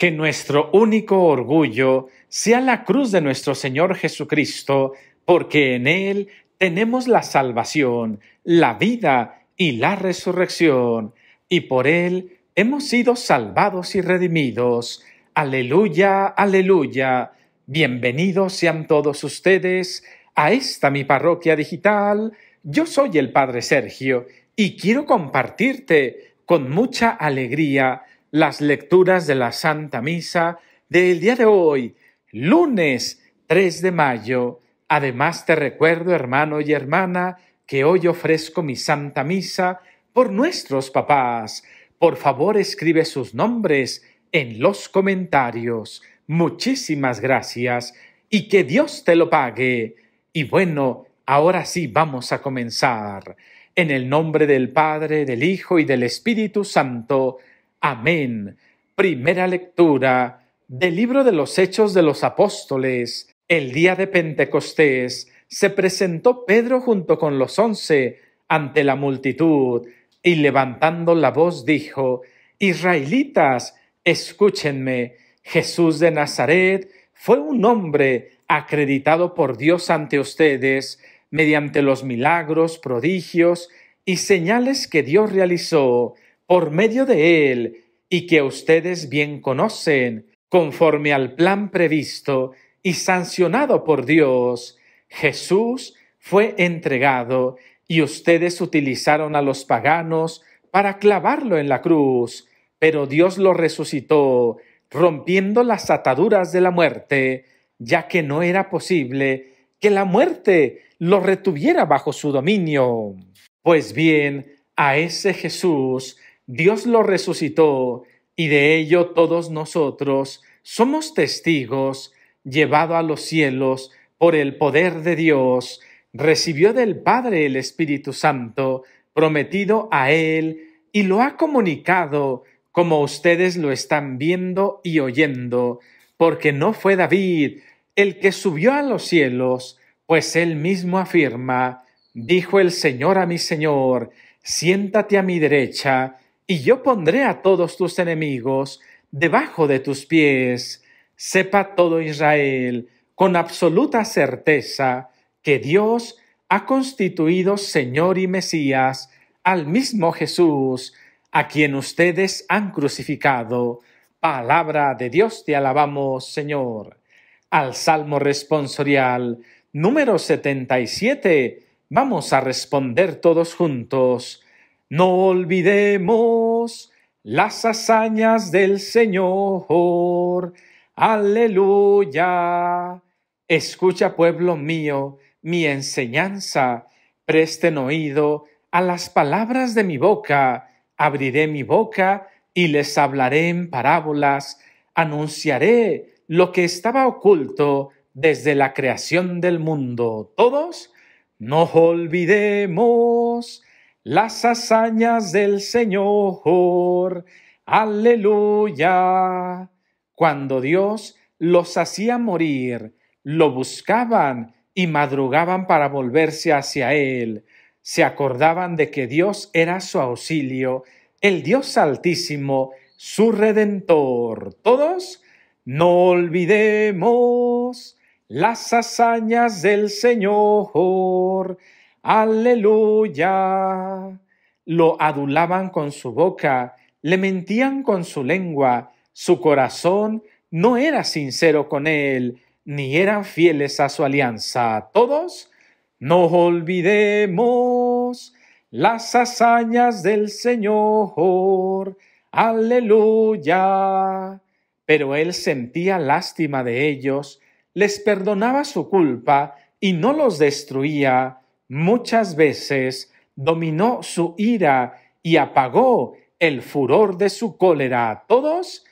que nuestro único orgullo sea la cruz de nuestro Señor Jesucristo, porque en Él tenemos la salvación, la vida y la resurrección, y por Él hemos sido salvados y redimidos. Aleluya, aleluya. Bienvenidos sean todos ustedes a esta mi parroquia digital. Yo soy el Padre Sergio y quiero compartirte con mucha alegría las lecturas de la Santa Misa del día de hoy, lunes 3 de mayo. Además te recuerdo, hermano y hermana, que hoy ofrezco mi Santa Misa por nuestros papás. Por favor, escribe sus nombres en los comentarios. Muchísimas gracias y que Dios te lo pague. Y bueno, ahora sí vamos a comenzar. En el nombre del Padre, del Hijo y del Espíritu Santo. Amén. Primera lectura del libro de los Hechos de los Apóstoles. El día de Pentecostés se presentó Pedro junto con los once ante la multitud y levantando la voz dijo, Israelitas, escúchenme, Jesús de Nazaret fue un hombre acreditado por Dios ante ustedes mediante los milagros, prodigios y señales que Dios realizó por medio de él y que ustedes bien conocen, conforme al plan previsto y sancionado por Dios, Jesús fue entregado y ustedes utilizaron a los paganos para clavarlo en la cruz, pero Dios lo resucitó, rompiendo las ataduras de la muerte, ya que no era posible que la muerte lo retuviera bajo su dominio. Pues bien, a ese Jesús Dios lo resucitó y de ello todos nosotros somos testigos, llevado a los cielos por el poder de Dios, recibió del Padre el Espíritu Santo, prometido a él, y lo ha comunicado como ustedes lo están viendo y oyendo, porque no fue David el que subió a los cielos, pues él mismo afirma, dijo el Señor a mi Señor, siéntate a mi derecha, y yo pondré a todos tus enemigos debajo de tus pies. Sepa todo Israel con absoluta certeza que Dios ha constituido Señor y Mesías al mismo Jesús, a quien ustedes han crucificado. Palabra de Dios te alabamos, Señor. Al Salmo responsorial número 77 vamos a responder todos juntos. No olvidemos las hazañas del Señor. Aleluya. Escucha, pueblo mío, mi enseñanza. Presten oído a las palabras de mi boca. Abriré mi boca y les hablaré en parábolas. Anunciaré lo que estaba oculto desde la creación del mundo. Todos, no olvidemos las hazañas del Señor. Aleluya. Cuando Dios los hacía morir, lo buscaban y madrugaban para volverse hacia Él. Se acordaban de que Dios era su auxilio, el Dios altísimo, su redentor. Todos, no olvidemos las hazañas del Señor. Aleluya. Lo adulaban con su boca, le mentían con su lengua, su corazón no era sincero con él, ni eran fieles a su alianza. Todos, no olvidemos las hazañas del Señor. Aleluya. Pero él sentía lástima de ellos, les perdonaba su culpa y no los destruía muchas veces dominó su ira y apagó el furor de su cólera. Todos,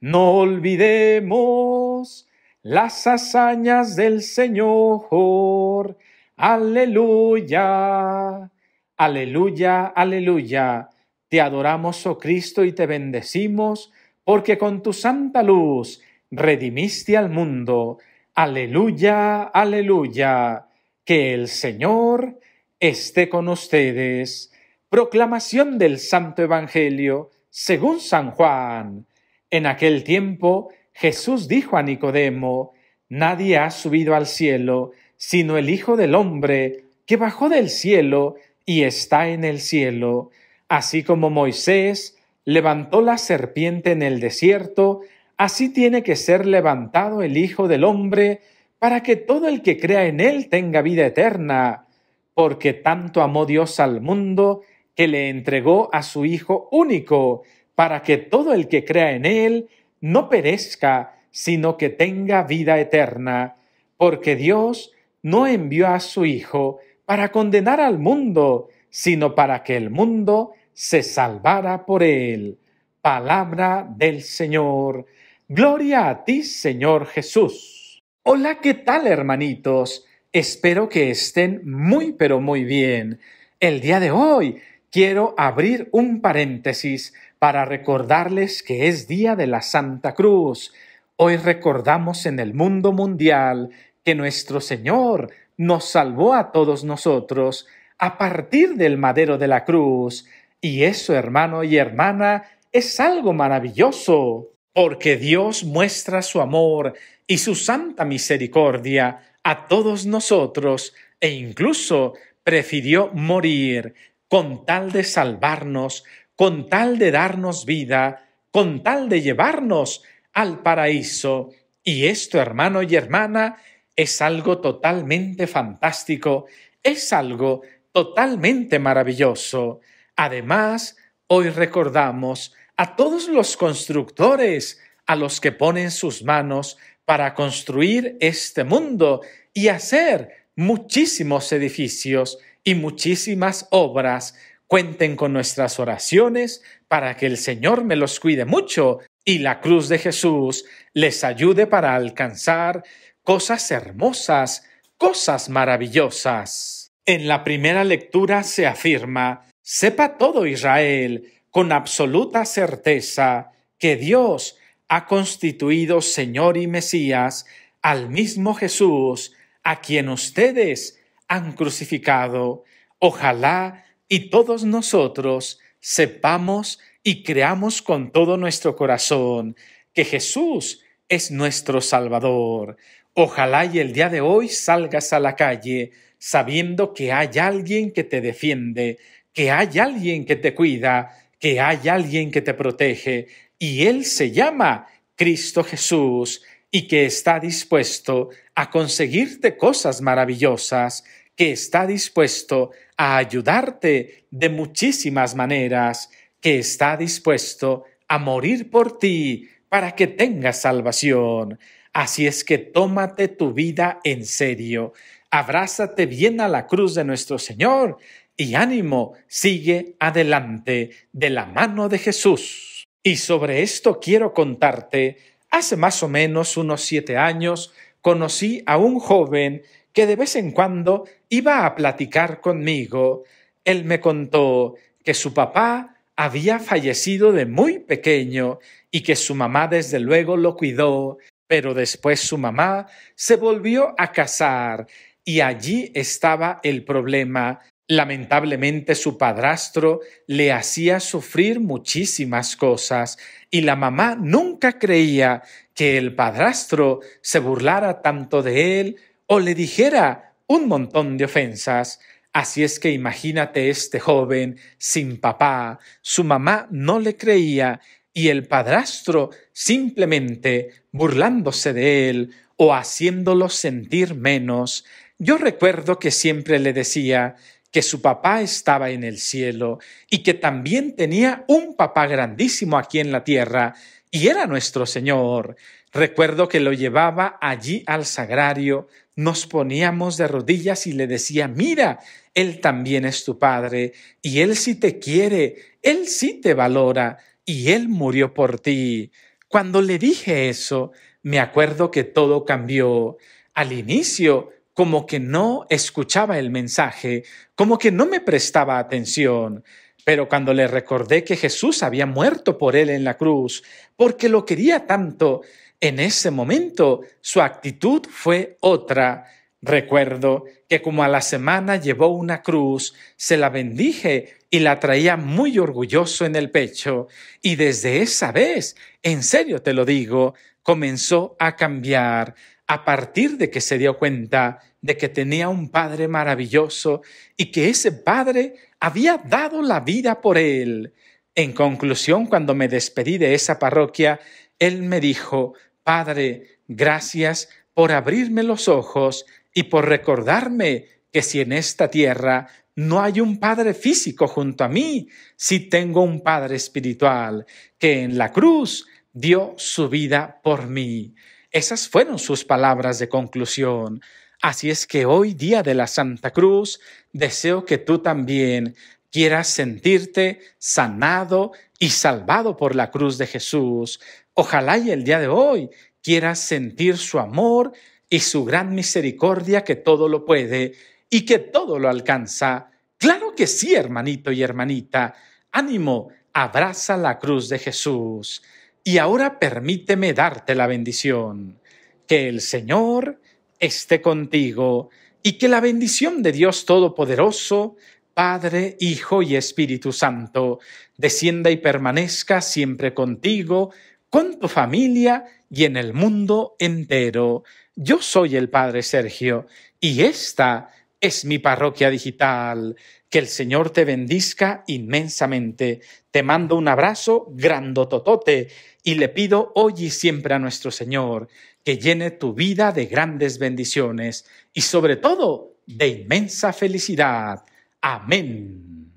no olvidemos las hazañas del Señor. Aleluya, aleluya, aleluya. Te adoramos, oh Cristo, y te bendecimos, porque con tu santa luz redimiste al mundo. Aleluya, aleluya. Que el Señor esté con ustedes. Proclamación del Santo Evangelio según San Juan. En aquel tiempo Jesús dijo a Nicodemo, Nadie ha subido al cielo, sino el Hijo del Hombre, que bajó del cielo y está en el cielo. Así como Moisés levantó la serpiente en el desierto, así tiene que ser levantado el Hijo del Hombre, para que todo el que crea en Él tenga vida eterna, porque tanto amó Dios al mundo que le entregó a su Hijo único, para que todo el que crea en Él no perezca, sino que tenga vida eterna, porque Dios no envió a su Hijo para condenar al mundo, sino para que el mundo se salvara por él. Palabra del Señor. Gloria a ti, Señor Jesús. Hola, ¿qué tal hermanitos? Espero que estén muy pero muy bien. El día de hoy quiero abrir un paréntesis para recordarles que es Día de la Santa Cruz. Hoy recordamos en el mundo mundial que nuestro Señor nos salvó a todos nosotros a partir del madero de la cruz. Y eso, hermano y hermana, es algo maravilloso porque Dios muestra su amor y su santa misericordia a todos nosotros e incluso prefirió morir con tal de salvarnos, con tal de darnos vida, con tal de llevarnos al paraíso. Y esto, hermano y hermana, es algo totalmente fantástico, es algo totalmente maravilloso. Además, hoy recordamos a todos los constructores a los que ponen sus manos para construir este mundo y hacer muchísimos edificios y muchísimas obras. Cuenten con nuestras oraciones para que el Señor me los cuide mucho y la cruz de Jesús les ayude para alcanzar cosas hermosas, cosas maravillosas. En la primera lectura se afirma, sepa todo Israel con absoluta certeza que Dios ha constituido Señor y Mesías al mismo Jesús, a quien ustedes han crucificado. Ojalá y todos nosotros sepamos y creamos con todo nuestro corazón que Jesús es nuestro Salvador. Ojalá y el día de hoy salgas a la calle sabiendo que hay alguien que te defiende, que hay alguien que te cuida, hay alguien que te protege y Él se llama Cristo Jesús y que está dispuesto a conseguirte cosas maravillosas, que está dispuesto a ayudarte de muchísimas maneras, que está dispuesto a morir por ti para que tengas salvación. Así es que tómate tu vida en serio, abrázate bien a la cruz de nuestro Señor y ánimo, sigue adelante de la mano de Jesús. Y sobre esto quiero contarte, hace más o menos unos siete años conocí a un joven que de vez en cuando iba a platicar conmigo. Él me contó que su papá había fallecido de muy pequeño y que su mamá desde luego lo cuidó, pero después su mamá se volvió a casar y allí estaba el problema Lamentablemente su padrastro le hacía sufrir muchísimas cosas y la mamá nunca creía que el padrastro se burlara tanto de él o le dijera un montón de ofensas. Así es que imagínate este joven sin papá, su mamá no le creía y el padrastro simplemente burlándose de él o haciéndolo sentir menos. Yo recuerdo que siempre le decía que su papá estaba en el cielo y que también tenía un papá grandísimo aquí en la tierra, y era nuestro Señor. Recuerdo que lo llevaba allí al sagrario, nos poníamos de rodillas y le decía, mira, Él también es tu Padre, y Él sí te quiere, Él sí te valora, y Él murió por ti. Cuando le dije eso, me acuerdo que todo cambió. Al inicio como que no escuchaba el mensaje, como que no me prestaba atención. Pero cuando le recordé que Jesús había muerto por él en la cruz, porque lo quería tanto, en ese momento su actitud fue otra. Recuerdo que como a la semana llevó una cruz, se la bendije y la traía muy orgulloso en el pecho. Y desde esa vez, en serio te lo digo, comenzó a cambiar a partir de que se dio cuenta de que tenía un padre maravilloso y que ese padre había dado la vida por él. En conclusión, cuando me despedí de esa parroquia, él me dijo, Padre, gracias por abrirme los ojos y por recordarme que si en esta tierra no hay un Padre físico junto a mí, si tengo un Padre espiritual, que en la cruz dio su vida por mí. Esas fueron sus palabras de conclusión. Así es que hoy, día de la Santa Cruz, deseo que tú también quieras sentirte sanado y salvado por la cruz de Jesús. Ojalá y el día de hoy quieras sentir su amor y su gran misericordia que todo lo puede y que todo lo alcanza. Claro que sí, hermanito y hermanita. Ánimo, abraza la cruz de Jesús. Y ahora permíteme darte la bendición. Que el Señor esté contigo y que la bendición de Dios Todopoderoso, Padre, Hijo y Espíritu Santo, descienda y permanezca siempre contigo, con tu familia y en el mundo entero. Yo soy el Padre Sergio y esta es mi parroquia digital. Que el Señor te bendiga inmensamente. Te mando un abrazo grandototote y le pido hoy y siempre a nuestro Señor que llene tu vida de grandes bendiciones y sobre todo de inmensa felicidad. Amén.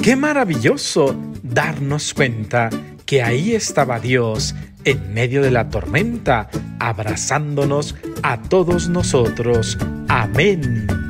Qué maravilloso darnos cuenta que ahí estaba Dios en medio de la tormenta, abrazándonos a todos nosotros. Amén.